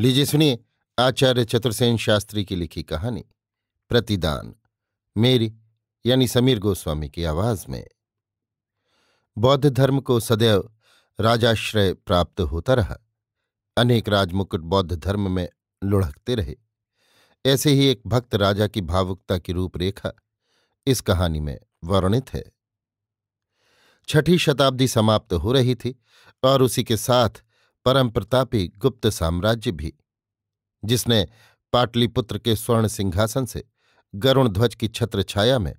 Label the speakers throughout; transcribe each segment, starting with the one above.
Speaker 1: लीजिए सुनिए आचार्य चतुर्सेन शास्त्री की लिखी कहानी प्रतिदान मेरी यानी समीर गोस्वामी की आवाज में बौद्ध धर्म को सदैव राजाश्रय प्राप्त होता रहा अनेक राजमुकुट बौद्ध धर्म में लुढ़कते रहे ऐसे ही एक भक्त राजा की भावुकता की रूपरेखा इस कहानी में वर्णित है छठी शताब्दी समाप्त हो रही थी और उसी के साथ परम प्रतापी गुप्त साम्राज्य भी जिसने पाटलिपुत्र के स्वर्ण सिंहासन से गरुण ध्वज की छत्र छाया में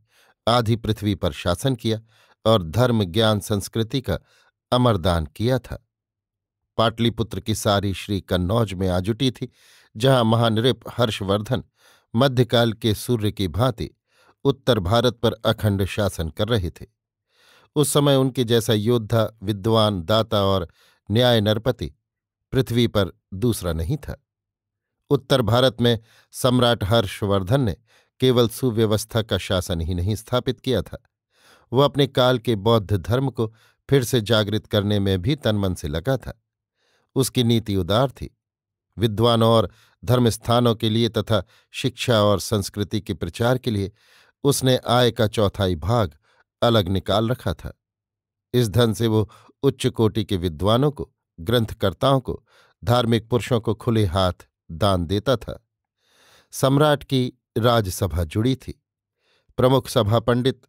Speaker 1: आधी पृथ्वी पर शासन किया और धर्म ज्ञान संस्कृति का अमरदान किया था पाटलिपुत्र की सारी श्री कन्नौज में आजुटी थी जहां महानृप हर्षवर्धन मध्यकाल के सूर्य की भांति उत्तर भारत पर अखंड शासन कर रहे थे उस समय उनके जैसा योद्धा विद्वान दाता और न्याय नरपति पृथ्वी पर दूसरा नहीं था उत्तर भारत में सम्राट हर्षवर्धन ने केवल सुव्यवस्था का शासन ही नहीं स्थापित किया था वह अपने काल के बौद्ध धर्म को फिर से जागृत करने में भी तनमन से लगा था उसकी नीति उदार थी विद्वानों और धर्मस्थानों के लिए तथा शिक्षा और संस्कृति के प्रचार के लिए उसने आय का चौथाई भाग अलग निकाल रखा था इस धन से वो उच्च कोटि के विद्वानों को ग्रंथकर्ताओं को धार्मिक पुरुषों को खुले हाथ दान देता था सम्राट की राजसभा जुड़ी थी प्रमुख सभा पंडित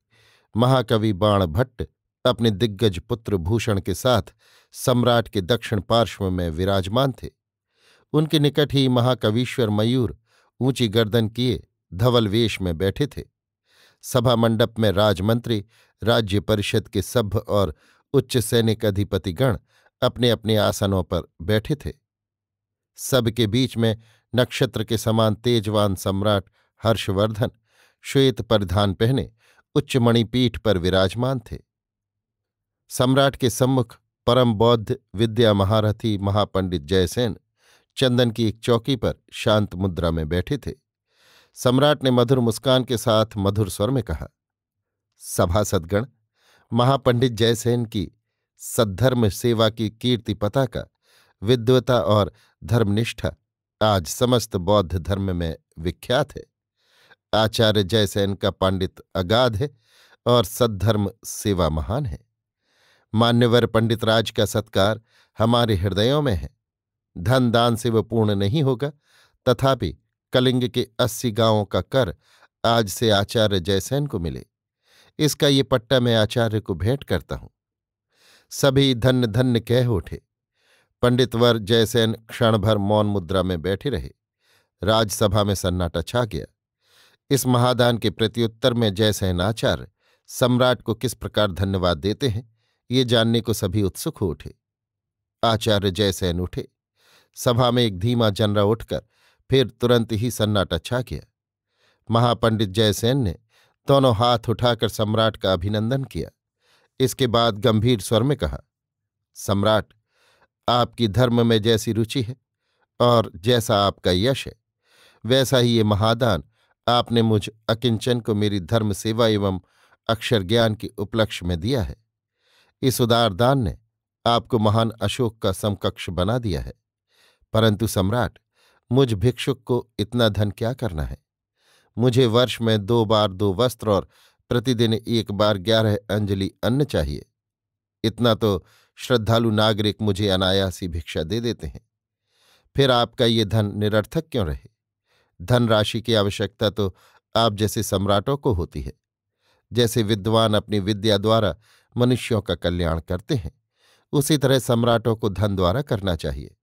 Speaker 1: महाकवि बाण भट्ट अपने दिग्गज पुत्र भूषण के साथ सम्राट के दक्षिण पार्श्व में विराजमान थे उनके निकट ही महाकवीश्वर मयूर ऊंची गर्दन किए धवल वेश में बैठे थे सभा मंडप में राजमंत्री राज्य परिषद के सभ्य और उच्च सैनिक अधिपतिगण अपने अपने आसनों पर बैठे थे सबके बीच में नक्षत्र के समान तेजवान सम्राट हर्षवर्धन श्वेत परिधान पहने उच्च मणिपीठ पर विराजमान थे सम्राट के सम्मुख परम बौद्ध विद्या महारथी महापंडित जयसेन चंदन की एक चौकी पर शांत मुद्रा में बैठे थे सम्राट ने मधुर मुस्कान के साथ मधुर स्वर में कहा सभासदगण महापंडित जयसेन की सद्धर्म सेवा की कीर्ति पता का विद्वता और धर्मनिष्ठा आज समस्त बौद्ध धर्म में विख्यात है आचार्य जयसेन का पंडित अगाध है और सद्धर्म सेवा महान है मान्यवर पंडित राज का सत्कार हमारे हृदयों में है धन दान से वह पूर्ण नहीं होगा तथापि कलिंग के अस्सी गांवों का कर आज से आचार्य जयसेन को मिले इसका ये पट्टा मैं आचार्य को भेंट करता हूं सभी धन्य धन्य कह उठे पंडितवर जयसेन क्षणभर मौन मुद्रा में बैठे रहे राज्यसभा में सन्नाटा छा गया इस महादान के प्रत्युत्तर में जयसेन आचार्य सम्राट को किस प्रकार धन्यवाद देते हैं ये जानने को सभी उत्सुक हो उठे आचार्य जयसेन उठे सभा में एक धीमा जनरा उठकर फिर तुरंत ही सन्नाटा छा गया महापंडित जयसेन ने दोनों हाथ उठाकर सम्राट का अभिनंदन किया इसके बाद गंभीर स्वर में कहा सम्राट आपकी धर्म में जैसी रुचि है और जैसा आपका यश है वैसा ही ये महादान आपने मुझ अकिंचन को मेरी धर्म सेवा एवं अक्षर ज्ञान के उपलक्ष्य में दिया है इस उदार दान ने आपको महान अशोक का समकक्ष बना दिया है परंतु सम्राट मुझ भिक्षुक को इतना धन क्या करना है मुझे वर्ष में दो बार दो वस्त्र और प्रतिदिन एक बार ग्यारह अंजलि अन्न चाहिए इतना तो श्रद्धालु नागरिक मुझे अनायासी भिक्षा दे देते हैं फिर आपका ये धन निरर्थक क्यों रहे धन राशि की आवश्यकता तो आप जैसे सम्राटों को होती है जैसे विद्वान अपनी विद्या द्वारा मनुष्यों का कल्याण करते हैं उसी तरह सम्राटों को धन द्वारा करना चाहिए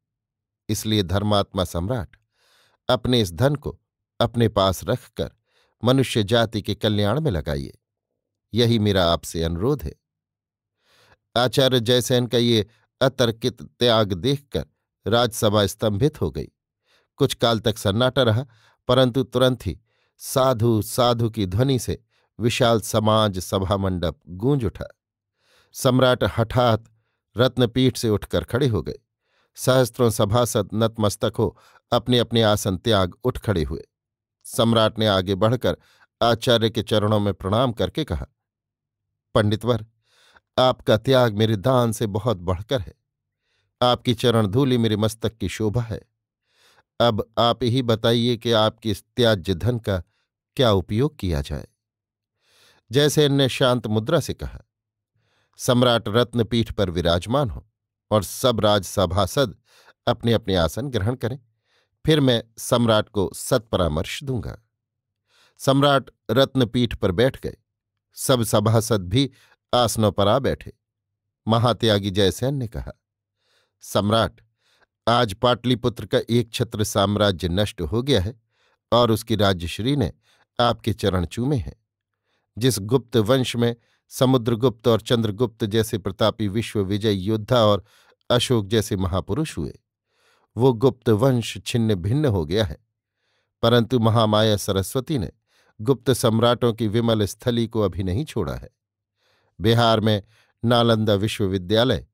Speaker 1: इसलिए धर्मात्मा सम्राट अपने इस धन को अपने पास रखकर मनुष्य जाति के कल्याण में लगाइए यही मेरा आपसे अनुरोध है आचार्य जयसेन का ये अतर्कित त्याग देखकर राजसभा स्तंभित हो गई कुछ काल तक सन्नाटा रहा परंतु तुरंत ही साधु साधु की ध्वनि से विशाल समाज सभा मंडप गूंज उठा सम्राट हठात रत्नपीठ से उठकर खड़े हो गए सहस्त्रों सभासद नतमस्तक हो अपने अपने आसन त्याग उठ खड़े हुए सम्राट ने आगे बढ़कर आचार्य के चरणों में प्रणाम करके कहा पंडितवर आपका त्याग मेरे दान से बहुत बढ़कर है आपकी चरण धूली मेरे मस्तक की शोभा है अब आप ही बताइए कि आपकी इस त्याज्य धन का क्या उपयोग किया जाए जैसे ने शांत मुद्रा से कहा सम्राट रत्नपीठ पर विराजमान हो और सब राजसभासद अपने अपने आसन ग्रहण करें फिर मैं सम्राट को सत्परामर्श दूंगा सम्राट रत्नपीठ पर बैठ गए सब सभासद भी आसनों पर आ बैठे महात्यागी जयसेन ने कहा सम्राट आज पाटलिपुत्र का एक छत्र साम्राज्य नष्ट हो गया है और उसकी राज्यश्री ने आपके चरण चूमे हैं जिस गुप्त वंश में समुद्रगुप्त और चंद्रगुप्त जैसे प्रतापी विश्व विजय योद्धा और अशोक जैसे महापुरुष हुए वो गुप्त वंश छिन्न भिन्न हो गया है परंतु महामाया सरस्वती ने गुप्त सम्राटों की विमल स्थली को अभी नहीं छोड़ा है बिहार में नालंदा विश्वविद्यालय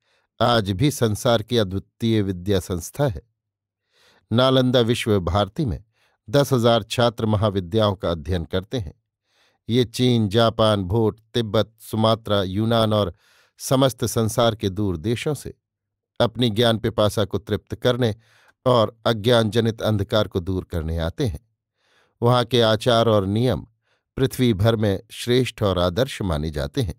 Speaker 1: आज भी संसार की अद्वितीय विद्या संस्था है नालंदा विश्व भारती में दस हजार छात्र महाविद्याओं का अध्ययन करते हैं ये चीन जापान भूट तिब्बत सुमात्रा यूनान और समस्त संसार के दूर देशों से अपनी ज्ञान पिपासा को तृप्त करने और अज्ञान जनित अंधकार को दूर करने आते हैं वहाँ के आचार और नियम पृथ्वी भर में श्रेष्ठ और आदर्श माने जाते हैं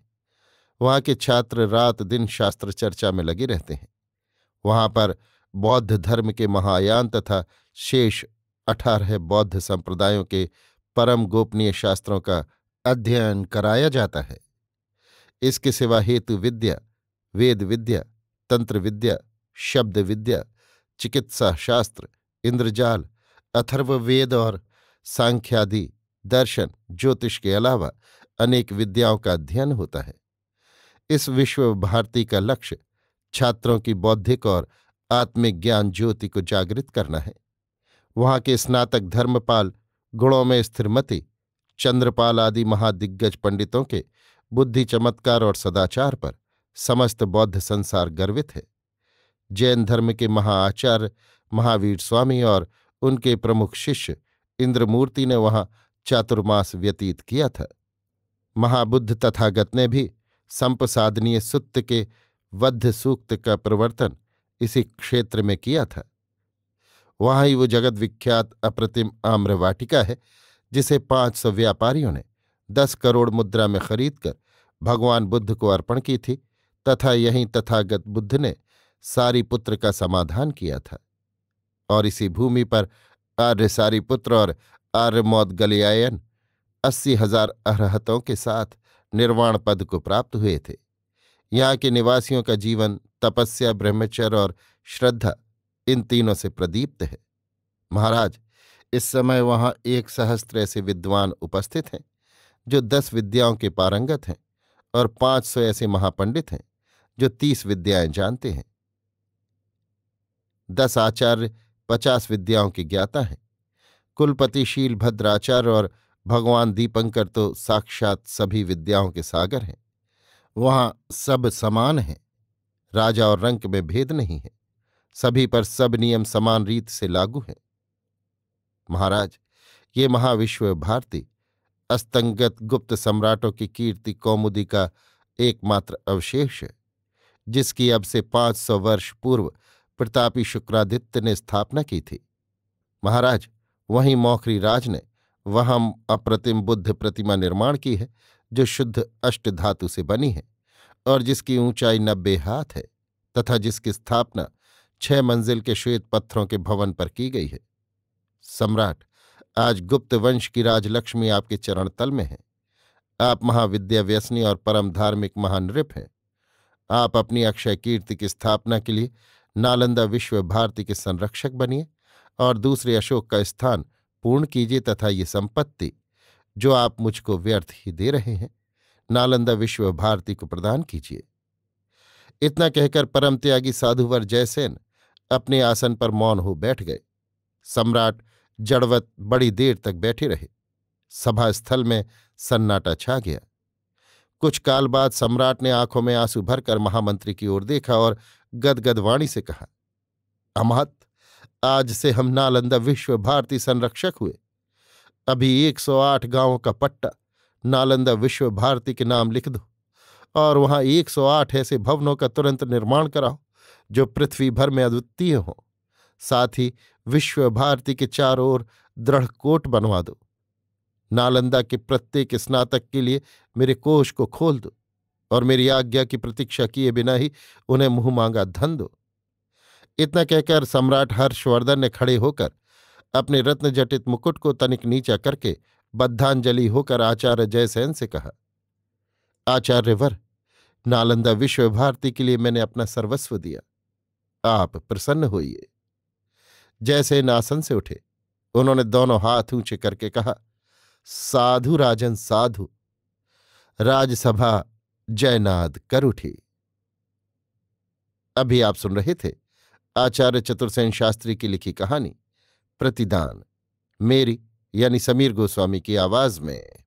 Speaker 1: वहाँ के छात्र रात दिन शास्त्र चर्चा में लगे रहते हैं वहाँ पर बौद्ध धर्म के महायान तथा शेष अठारह बौद्ध संप्रदायों के परम गोपनीय शास्त्रों का अध्ययन कराया जाता है इसके सिवा हेतु विद्या वेद विद्या तंत्र विद्या शब्द विद्या चिकित्सा शास्त्र इंद्रजाल अथर्ववेद और सांख्यादि दर्शन ज्योतिष के अलावा अनेक विद्याओं का अध्ययन होता है इस विश्व भारती का लक्ष्य छात्रों की बौद्धिक और आत्मिक ज्ञान ज्योति को जागृत करना है वहां के स्नातक धर्मपाल गुणों में स्थिरमति चंद्रपाल आदि महादिग्गज पंडितों के बुद्धि चमत्कार और सदाचार पर समस्त बौद्ध संसार गर्वित है जैन धर्म के महाआचार्य महावीर स्वामी और उनके प्रमुख शिष्य इंद्रमूर्ति ने वहां चातुर्मास व्यतीत किया था महाबुद्ध तथागत ने भी संपसादनीय सुत्त के वद्ध सूक्त का प्रवर्तन इसी क्षेत्र में किया था वहां ही वो जगत विख्यात अप्रतिम आम्रवाटिका है जिसे पांच सौ व्यापारियों ने दस करोड़ मुद्रा में खरीदकर भगवान बुद्ध को अर्पण की थी तथा यहीं तथागत बुद्ध ने सारीपुत्र का समाधान किया था और इसी भूमि पर आर्य पुत्र और आर्य मौत गलियायन अस्सी हजार अर्हतों के साथ निर्वाण पद को प्राप्त हुए थे यहाँ के निवासियों का जीवन तपस्या ब्रह्मचर्य और श्रद्धा इन तीनों से प्रदीप्त है महाराज इस समय वहां एक सहस्त्र ऐसे विद्वान उपस्थित हैं जो दस विद्याओं के पारंगत हैं और पांच सौ ऐसे महापंडित हैं जो तीस विद्याएं जानते हैं दस आचार्य पचास विद्याओं के ज्ञाता हैं कुलपतिशील भद्राचार्य और भगवान दीपंकर तो साक्षात सभी विद्याओं के सागर हैं वहां सब समान हैं राजा और रंक में भेद नहीं है सभी पर सब नियम समान रीत से लागू हैं महाराज ये महाविश्व भारती अस्तंगत गुप्त सम्राटों की कीर्ति कौमुदी का एकमात्र अवशेष है जिसकी अब से पांच सौ वर्ष पूर्व प्रतापी शुक्रादित्य ने स्थापना की थी महाराज वहीं मौखरी राज ने वहां अप्रतिम बुद्ध प्रतिमा निर्माण की है जो शुद्ध अष्ट धातु से बनी है और जिसकी ऊंचाई नब्बे हाथ है तथा जिसकी स्थापना छह मंजिल के श्वेत पत्थरों के भवन पर की गई है सम्राट आज गुप्त वंश की राजलक्ष्मी आपके चरण तल में है आप महाविद्या व्यसनी और परम धार्मिक महानृप हैं आप अपनी अक्षय कीर्ति की स्थापना के लिए नालंदा विश्व भारती के संरक्षक बनिए और दूसरे अशोक का स्थान पूर्ण कीजिए तथा ये संपत्ति जो आप मुझको व्यर्थ ही दे रहे हैं नालंदा विश्व भारती को प्रदान कीजिए इतना कहकर परम त्यागी साधुवर जयसेन अपने आसन पर मौन हो बैठ गए सम्राट जड़वत बड़ी देर तक बैठे रहे सभा स्थल में सन्नाटा छा गया कुछ काल बाद सम्राट ने आंखों में आंसू भरकर महामंत्री की ओर देखा और गदगद वाणी से कहा अमहत आज से हम नालंदा विश्व भारती संरक्षक हुए अभी 108 गांवों का पट्टा नालंदा विश्व भारती के नाम लिख दो और वहां 108 ऐसे भवनों का तुरंत निर्माण कराओ जो पृथ्वी भर में अद्वितीय हों साथ ही विश्व भारती के चारों ओर दृढ़ कोट बनवा दो नालंदा के प्रत्येक स्नातक के लिए मेरे कोष को खोल दो और मेरी आज्ञा की प्रतीक्षा किए बिना ही उन्हें मुंह मांगा धन दो इतना कहकर सम्राट हर्षवर्धन ने खड़े होकर अपने रत्नजटित मुकुट को तनिक नीचा करके बद्धांजलि होकर आचार्य जयसेन से कहा आचार्यवर नालंदा विश्व भारती के लिए मैंने अपना सर्वस्व दिया आप प्रसन्न होइए जैसे आसन से उठे उन्होंने दोनों हाथ ऊंचे करके कहा साधु राजन साधु राजसभा जयनाद कर उठी अभी आप सुन रहे थे आचार्य चतुर्सेन शास्त्री की लिखी कहानी प्रतिदान मेरी यानी समीर गोस्वामी की आवाज में